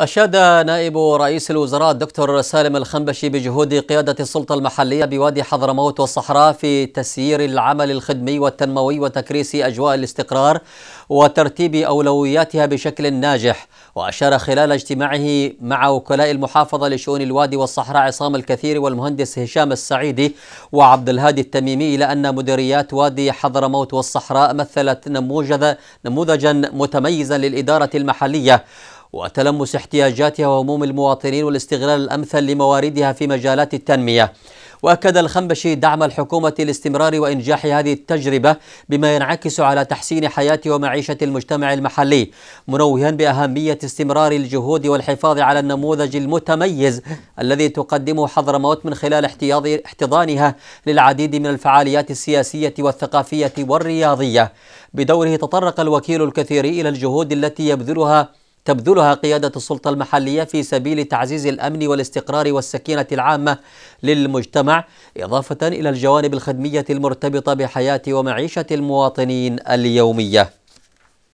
أشاد نائب رئيس الوزراء الدكتور سالم الخنبشي بجهود قيادة السلطة المحلية بوادي حضرموت والصحراء في تسيير العمل الخدمي والتنموي وتكريس أجواء الاستقرار وترتيب أولوياتها بشكل ناجح وأشار خلال اجتماعه مع وكلاء المحافظة لشؤون الوادي والصحراء عصام الكثير والمهندس هشام السعيدي وعبد الهادي التميمي إلى أن مديريات وادي حضرموت والصحراء مثلت نموذجا متميزا للإدارة المحلية وتلمس احتياجاتها وهموم المواطنين والاستغلال الأمثل لمواردها في مجالات التنمية وأكد الخنبشي دعم الحكومة لاستمرار وإنجاح هذه التجربة بما ينعكس على تحسين حياة ومعيشة المجتمع المحلي منوها بأهمية استمرار الجهود والحفاظ على النموذج المتميز الذي تقدمه حضرموت من خلال احتضانها للعديد من الفعاليات السياسية والثقافية والرياضية بدوره تطرق الوكيل الكثير إلى الجهود التي يبذلها تبذلها قيادة السلطة المحلية في سبيل تعزيز الأمن والاستقرار والسكينة العامة للمجتمع إضافة إلى الجوانب الخدمية المرتبطة بحياة ومعيشة المواطنين اليومية